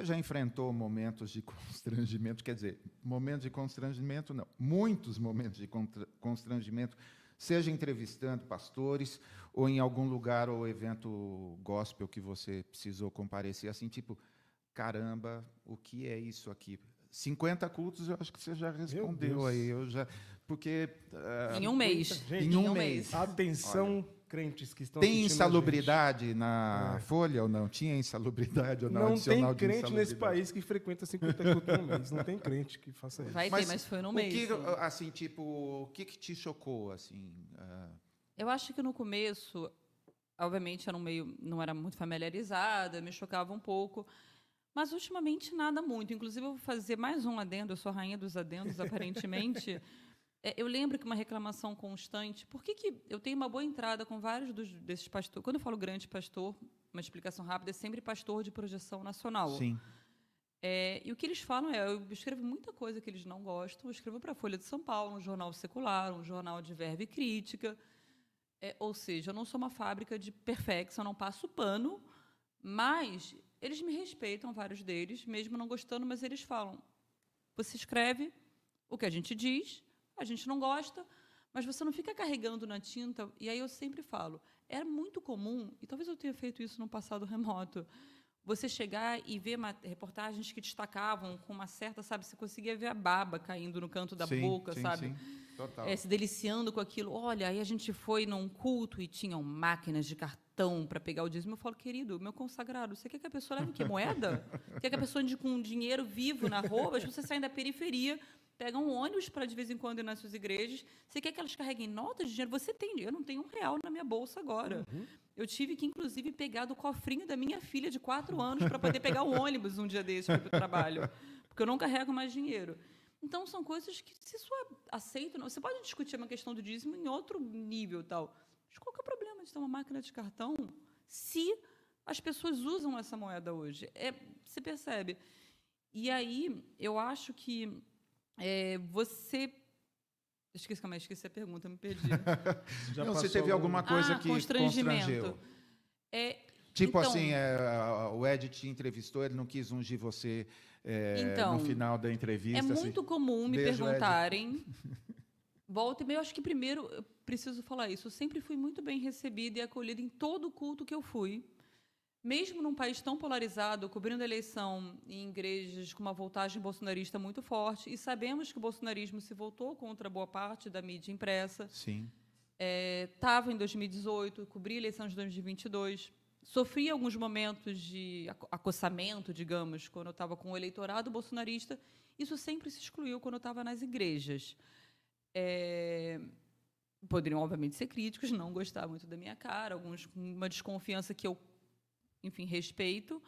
Você já enfrentou momentos de constrangimento? Quer dizer, momentos de constrangimento, não, muitos momentos de constrangimento, seja entrevistando pastores ou em algum lugar ou evento gospel que você precisou comparecer, assim, tipo, caramba, o que é isso aqui? 50 cultos, eu acho que você já respondeu aí. Eu já, porque uh, em um mês. Gente, em um, em um mês. mês. Atenção, Olha crentes que estão Tem insalubridade na é. Folha ou não? Tinha insalubridade ou não? Não tem crente nesse país que frequenta 50 cultos no mês. Não tem crente que faça isso. Vai mas, ter, mas foi no mês. Que, né? assim, tipo, o que, que te chocou? assim? Uh... Eu acho que no começo, obviamente, era um meio, não era muito familiarizada, me chocava um pouco. Mas ultimamente nada muito. Inclusive, eu vou fazer mais um adendo, eu sou rainha dos adendos, aparentemente. É, eu lembro que uma reclamação constante, por que, que eu tenho uma boa entrada com vários dos, desses pastores? Quando eu falo grande pastor, uma explicação rápida, é sempre pastor de projeção nacional. Sim. É, e o que eles falam é, eu escrevo muita coisa que eles não gostam, eu escrevo para a Folha de São Paulo, um jornal secular, um jornal de verve crítica, é, ou seja, eu não sou uma fábrica de perfecção, eu não passo pano, mas eles me respeitam, vários deles, mesmo não gostando, mas eles falam, você escreve o que a gente diz, a gente não gosta, mas você não fica carregando na tinta. E aí eu sempre falo, era muito comum, e talvez eu tenha feito isso no passado remoto, você chegar e ver reportagens que destacavam com uma certa, sabe, você conseguia ver a baba caindo no canto da sim, boca, sim, sabe? Sim. Total. É, se deliciando com aquilo. Olha, aí a gente foi num culto e tinham máquinas de cartão para pegar o dízimo. Eu falo, querido, meu consagrado, você quer que a pessoa leve o quê? Moeda? quer que a pessoa ande com dinheiro vivo na roupa? As você sai da periferia pegam um ônibus para de vez em quando ir nas suas igrejas. Você quer que elas carreguem notas de dinheiro? Você tem dinheiro, eu não tenho um real na minha bolsa agora. Uhum. Eu tive que, inclusive, pegar do cofrinho da minha filha de quatro anos para poder pegar o ônibus um dia desse para o trabalho, porque eu não carrego mais dinheiro. Então, são coisas que, se isso é aceito, não. Você pode discutir uma questão do dízimo em outro nível tal. Mas qual que é o problema de ter uma máquina de cartão se as pessoas usam essa moeda hoje? É, você percebe? E aí, eu acho que é, você. Esqueci, calma, esqueci a pergunta, me perdi. Não, você teve alguma coisa ah, que constrangeu. É, tipo então, assim, é, o Ed te entrevistou, ele não quis ungir você é, então, no final da entrevista. É assim. muito comum me perguntarem. Volta e meia, eu acho que primeiro, preciso falar isso, eu sempre fui muito bem recebida e acolhida em todo o culto que eu fui mesmo num país tão polarizado, cobrindo a eleição em igrejas com uma voltagem bolsonarista muito forte, e sabemos que o bolsonarismo se voltou contra boa parte da mídia impressa. Sim. Estava é, em 2018, cobri a eleição de 2022. Sofri alguns momentos de acossamento, digamos, quando eu estava com o eleitorado bolsonarista. Isso sempre se excluiu quando eu estava nas igrejas. É, poderiam, obviamente, ser críticos, não gostar muito da minha cara, alguns com uma desconfiança que eu enfim, respeito,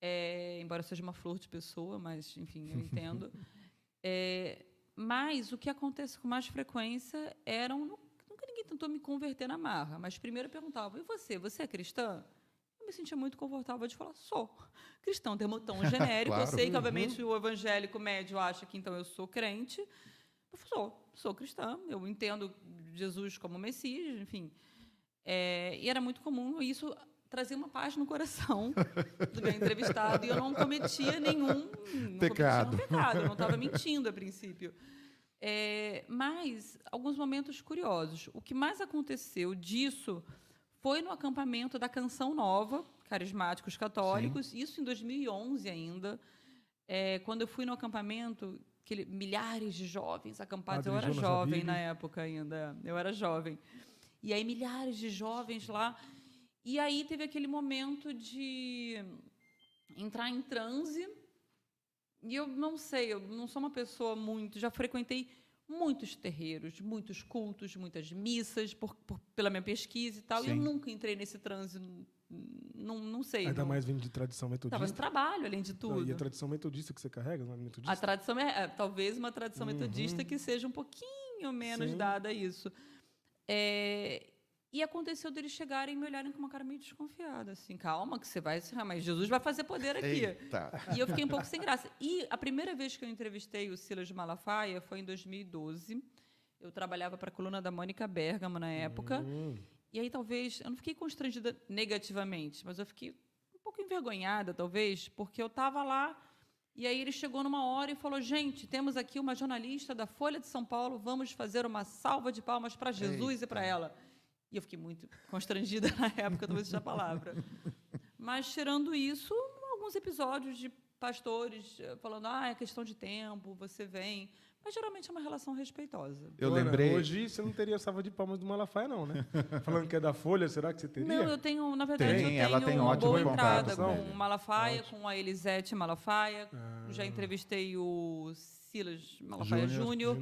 é, embora seja uma flor de pessoa, mas, enfim, eu entendo. É, mas o que acontece com mais frequência eram. Nunca ninguém tentou me converter na marra, mas primeiro perguntava e você? Você é cristã? Eu me sentia muito confortável de falar: sou cristão, tem um tom genérico. claro. Eu sei que, uhum. obviamente, uhum. o evangélico médio acha que então eu sou crente. Eu sou, sou cristã, eu entendo Jesus como Messias, enfim. É, e era muito comum, isso trazia uma paz no coração do meu entrevistado e eu não cometia nenhum não pecado. Cometia pecado. Eu não estava mentindo a princípio. É, mas alguns momentos curiosos. O que mais aconteceu disso foi no acampamento da Canção Nova, Carismáticos Católicos, Sim. isso em 2011 ainda, é, quando eu fui no acampamento, aquele, milhares de jovens acampados, Padre eu era Jonas jovem na época ainda, eu era jovem. E aí milhares de jovens lá e aí teve aquele momento de entrar em transe. E eu não sei, eu não sou uma pessoa muito. Já frequentei muitos terreiros, muitos cultos, muitas missas, por, por, pela minha pesquisa e tal. Sim. E eu nunca entrei nesse transe. Não, não sei. Ainda não. mais vindo de tradição metodista. Estava no trabalho, além de tudo. Não, e a tradição metodista que você carrega, não é metodista? A tradição é, é talvez uma tradição uhum. metodista que seja um pouquinho menos Sim. dada a isso. É, e aconteceu deles chegarem e me olharem com uma cara meio desconfiada, assim, calma, que você vai encerrar, mas Jesus vai fazer poder aqui. Eita. E eu fiquei um pouco sem graça. E a primeira vez que eu entrevistei o Silas de Malafaia foi em 2012. Eu trabalhava para a coluna da Mônica Bergamo na época. Hum. E aí talvez, eu não fiquei constrangida negativamente, mas eu fiquei um pouco envergonhada, talvez, porque eu estava lá e aí ele chegou numa hora e falou: Gente, temos aqui uma jornalista da Folha de São Paulo, vamos fazer uma salva de palmas para Jesus Eita. e para ela. E eu fiquei muito constrangida na época do uso da palavra. Mas, tirando isso, alguns episódios de pastores eh, falando, ah, é questão de tempo, você vem. Mas geralmente é uma relação respeitosa. Eu Agora, lembrei. Hoje você não teria salva de palmas do Malafaia, não, né? Falando que é da Folha, será que você teria? Não, eu tenho, na verdade, tem, eu tenho ela tem uma ótimo boa entrada contato, com o Malafaia, ótimo. com a Elisete Malafaia. Ah. Já entrevistei o Silas Malafaia Júnior.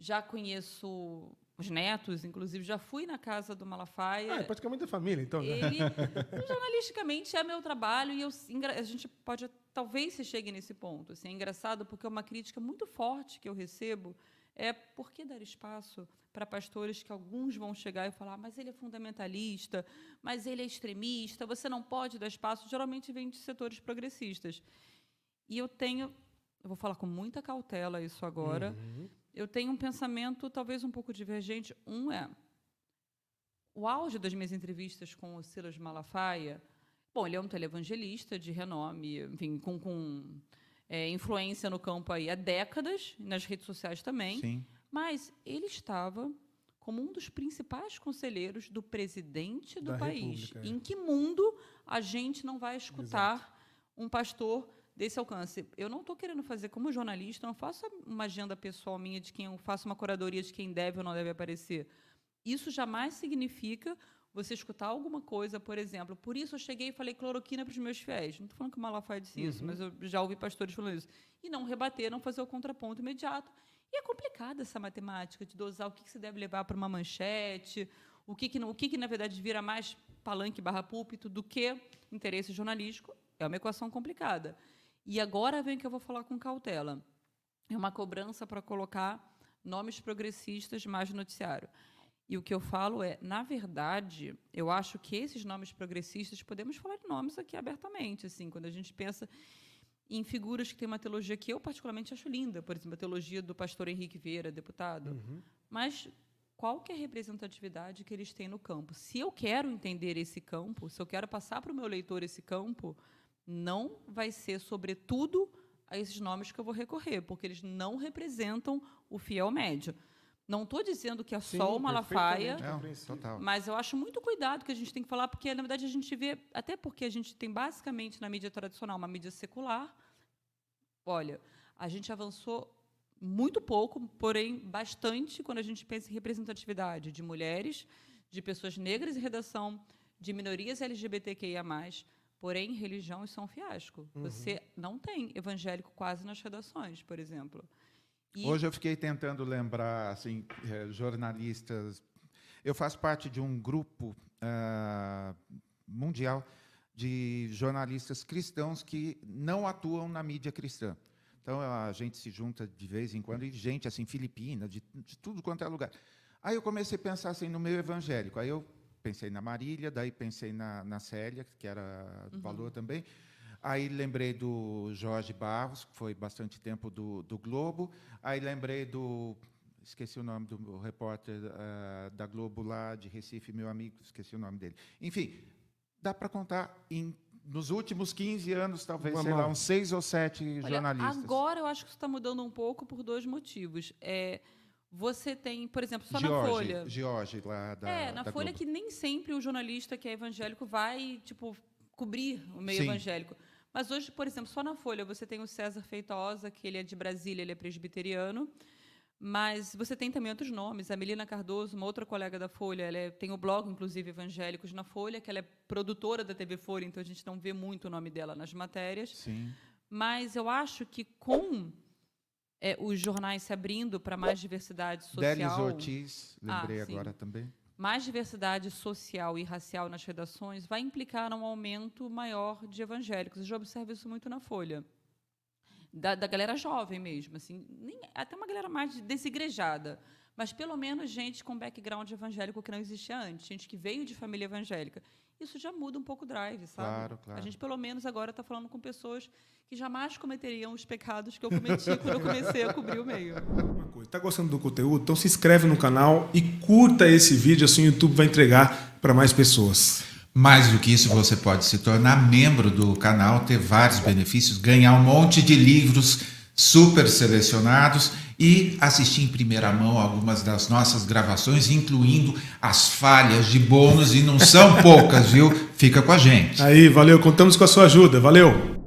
Já conheço os netos, inclusive, já fui na casa do Malafaia. Ah, é praticamente é a família, então. Né? Ele, jornalisticamente, é meu trabalho e eu, a gente pode, talvez, se chegue nesse ponto. Assim, é engraçado porque é uma crítica muito forte que eu recebo é por que dar espaço para pastores que alguns vão chegar e falar, mas ele é fundamentalista, mas ele é extremista, você não pode dar espaço. Geralmente vem de setores progressistas. E eu tenho, eu vou falar com muita cautela isso agora, uhum eu tenho um pensamento talvez um pouco divergente. Um é o auge das minhas entrevistas com o Silas Malafaia. Bom, ele é um televangelista de renome, enfim, com, com é, influência no campo aí há décadas, nas redes sociais também. Sim. Mas ele estava como um dos principais conselheiros do presidente do da país. República, é. Em que mundo a gente não vai escutar Exato. um pastor desse alcance. Eu não estou querendo fazer como jornalista, não faço uma agenda pessoal minha de quem eu faço uma curadoria de quem deve ou não deve aparecer. Isso jamais significa você escutar alguma coisa, por exemplo, por isso eu cheguei e falei cloroquina para os meus fiéis. Não estou falando que o Malafaia disse uhum. isso, mas eu já ouvi pastores falando isso. E não rebater, não fazer o contraponto imediato. E é complicada essa matemática de dosar o que, que se deve levar para uma manchete, o que, que, o que, que na verdade vira mais palanque barra púlpito do que interesse jornalístico. É uma equação complicada. E agora vem que eu vou falar com cautela. É uma cobrança para colocar nomes progressistas mais no noticiário. E o que eu falo é, na verdade, eu acho que esses nomes progressistas, podemos falar de nomes aqui abertamente, assim, quando a gente pensa em figuras que têm uma teologia que eu particularmente acho linda, por exemplo, a teologia do pastor Henrique Vieira, deputado. Uhum. Mas qual que é a representatividade que eles têm no campo? Se eu quero entender esse campo, se eu quero passar para o meu leitor esse campo, não vai ser, sobretudo, a esses nomes que eu vou recorrer, porque eles não representam o fiel médio. Não estou dizendo que é Sim, só o Malafaia, não, mas eu acho muito cuidado que a gente tem que falar, porque, na verdade, a gente vê, até porque a gente tem basicamente na mídia tradicional uma mídia secular. Olha, a gente avançou muito pouco, porém bastante, quando a gente pensa em representatividade de mulheres, de pessoas negras em redação, de minorias LGBTQIA Porém, religião isso é um fiasco. Uhum. Você não tem evangélico quase nas redações, por exemplo. E... Hoje eu fiquei tentando lembrar, assim, é, jornalistas. Eu faço parte de um grupo uh, mundial de jornalistas cristãos que não atuam na mídia cristã. Então a gente se junta de vez em quando e gente assim filipina, de, de tudo quanto é lugar. Aí eu comecei a pensar assim no meu evangélico. Aí eu pensei na Marília, daí pensei na, na Célia, que era uhum. valor também. Aí lembrei do Jorge Barros, que foi bastante tempo do, do Globo. Aí lembrei do. Esqueci o nome do repórter uh, da Globo lá de Recife, meu amigo, esqueci o nome dele. Enfim, dá para contar em, nos últimos 15 anos, talvez, sei lá, uns seis ou sete Olha, jornalistas. Agora eu acho que isso está mudando um pouco por dois motivos. É, você tem, por exemplo, só George, na Folha. George, lá da. É, na da Folha Globo. que nem sempre o jornalista que é evangélico vai, tipo, cobrir o meio Sim. evangélico. Mas hoje, por exemplo, só na Folha você tem o César Feitosa, que ele é de Brasília, ele é presbiteriano. Mas você tem também outros nomes. A Melina Cardoso, uma outra colega da Folha, ela é, tem o blog, inclusive, Evangélicos na Folha, que ela é produtora da TV Folha, então a gente não vê muito o nome dela nas matérias. Sim. Mas eu acho que com é, os jornais se abrindo para mais diversidade social. Delis Ortiz, lembrei ah, agora também. Mais diversidade social e racial nas redações vai implicar um aumento maior de evangélicos. Eu já observo isso muito na Folha. Da, da galera jovem mesmo, assim, nem, até uma galera mais desigrejada, mas pelo menos gente com background evangélico que não existia antes, gente que veio de família evangélica isso já muda um pouco o drive, sabe? Claro, claro. A gente, pelo menos, agora está falando com pessoas que jamais cometeriam os pecados que eu cometi quando eu comecei a cobrir o meio. Está gostando do conteúdo? Então se inscreve no canal e curta esse vídeo, assim o YouTube vai entregar para mais pessoas. Mais do que isso, você pode se tornar membro do canal, ter vários benefícios, ganhar um monte de livros super selecionados e assistir em primeira mão algumas das nossas gravações, incluindo as falhas de bônus, e não são poucas, viu? Fica com a gente. Aí, valeu, contamos com a sua ajuda. Valeu!